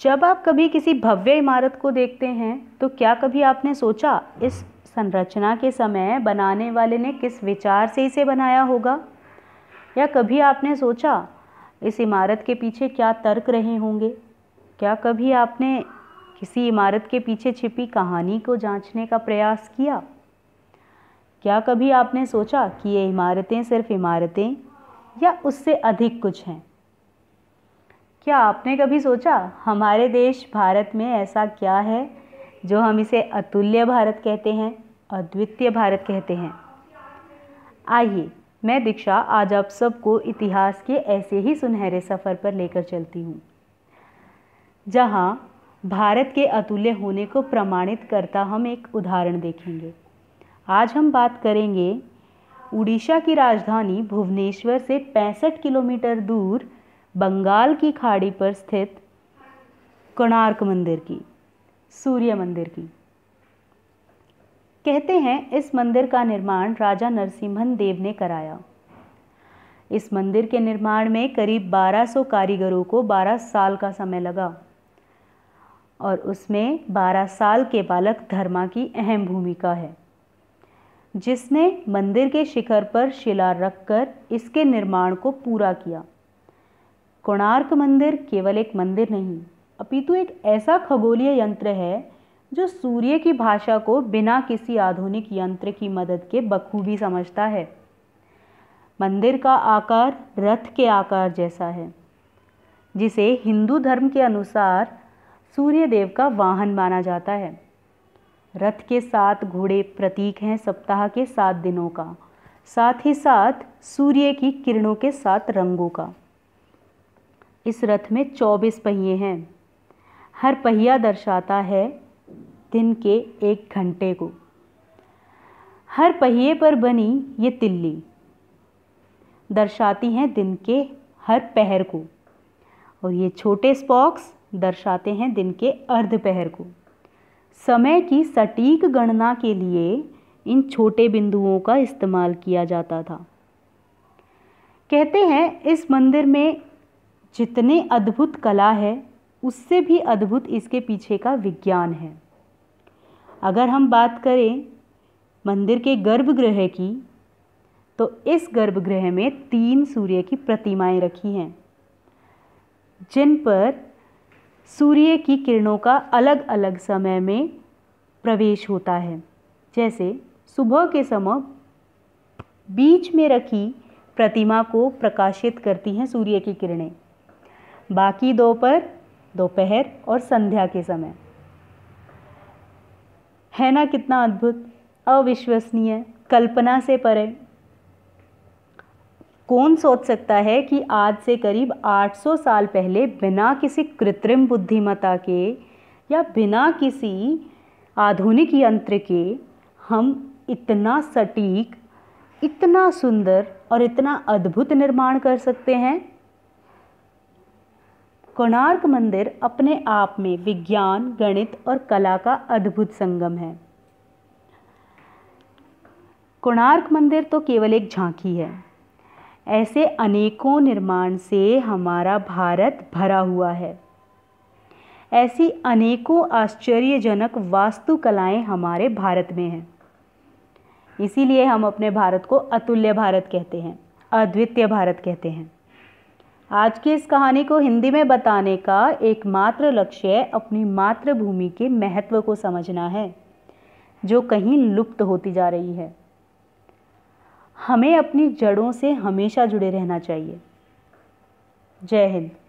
जब आप कभी किसी भव्य इमारत को देखते हैं तो क्या कभी आपने सोचा इस संरचना के समय बनाने वाले ने किस विचार से इसे बनाया होगा या कभी आपने सोचा इस इमारत के पीछे क्या तर्क रहे होंगे क्या कभी आपने किसी इमारत के पीछे छिपी कहानी को जांचने का प्रयास किया क्या कभी आपने सोचा कि ये इमारतें सिर्फ इमारतें या उससे अधिक कुछ हैं क्या आपने कभी सोचा हमारे देश भारत में ऐसा क्या है जो हम इसे अतुल्य भारत कहते हैं अद्वितीय भारत कहते हैं आइए मैं दीक्षा आज आप सबको इतिहास के ऐसे ही सुनहरे सफ़र पर लेकर चलती हूँ जहाँ भारत के अतुल्य होने को प्रमाणित करता हम एक उदाहरण देखेंगे आज हम बात करेंगे उड़ीसा की राजधानी भुवनेश्वर से 65 किलोमीटर दूर बंगाल की खाड़ी पर स्थित कोणार्क मंदिर की सूर्य मंदिर की कहते हैं इस मंदिर का निर्माण राजा नरसिम्हन देव ने कराया इस मंदिर के निर्माण में करीब 1200 कारीगरों को 12 साल का समय लगा और उसमें 12 साल के बालक धर्मा की अहम भूमिका है जिसने मंदिर के शिखर पर शिला रखकर इसके निर्माण को पूरा किया कोणार्क मंदिर केवल एक मंदिर नहीं अपितु एक ऐसा खगोलीय यंत्र है जो सूर्य की भाषा को बिना किसी आधुनिक यंत्र की मदद के बखूबी समझता है मंदिर का आकार रथ के आकार जैसा है जिसे हिंदू धर्म के अनुसार सूर्य देव का वाहन माना जाता है रथ के साथ घोड़े प्रतीक हैं सप्ताह के सात दिनों का साथ ही साथ सूर्य की किरणों के साथ रंगों का इस रथ में चौबीस पहिए हैं हर पहिया दर्शाता है दिन के एक घंटे को हर पहिए पर बनी ये तिल्ली दर्शाती हैं दिन के हर पहर को और ये छोटे स्पॉक्स दर्शाते हैं दिन के अर्ध पहर को समय की सटीक गणना के लिए इन छोटे बिंदुओं का इस्तेमाल किया जाता था कहते हैं इस मंदिर में जितने अद्भुत कला है उससे भी अद्भुत इसके पीछे का विज्ञान है अगर हम बात करें मंदिर के गर्भगृह की तो इस गर्भगृह में तीन सूर्य की प्रतिमाएं रखी हैं जिन पर सूर्य की किरणों का अलग अलग समय में प्रवेश होता है जैसे सुबह के समय बीच में रखी प्रतिमा को प्रकाशित करती हैं सूर्य की किरणें बाकी दो पर दोपहर और संध्या के समय है ना कितना अद्भुत अविश्वसनीय कल्पना से परे कौन सोच सकता है कि आज से करीब 800 साल पहले बिना किसी कृत्रिम बुद्धिमत्ता के या बिना किसी आधुनिक यंत्र के हम इतना सटीक इतना सुंदर और इतना अद्भुत निर्माण कर सकते हैं कोणार्क मंदिर अपने आप में विज्ञान गणित और कला का अद्भुत संगम है कोणार्क मंदिर तो केवल एक झांकी है ऐसे अनेकों निर्माण से हमारा भारत भरा हुआ है ऐसी अनेकों आश्चर्यजनक वास्तुकलाएं हमारे भारत में हैं इसीलिए हम अपने भारत को अतुल्य भारत कहते हैं अद्वितीय भारत कहते हैं आज की इस कहानी को हिंदी में बताने का एकमात्र लक्ष्य अपनी मातृभूमि के महत्व को समझना है जो कहीं लुप्त होती जा रही है हमें अपनी जड़ों से हमेशा जुड़े रहना चाहिए जय हिंद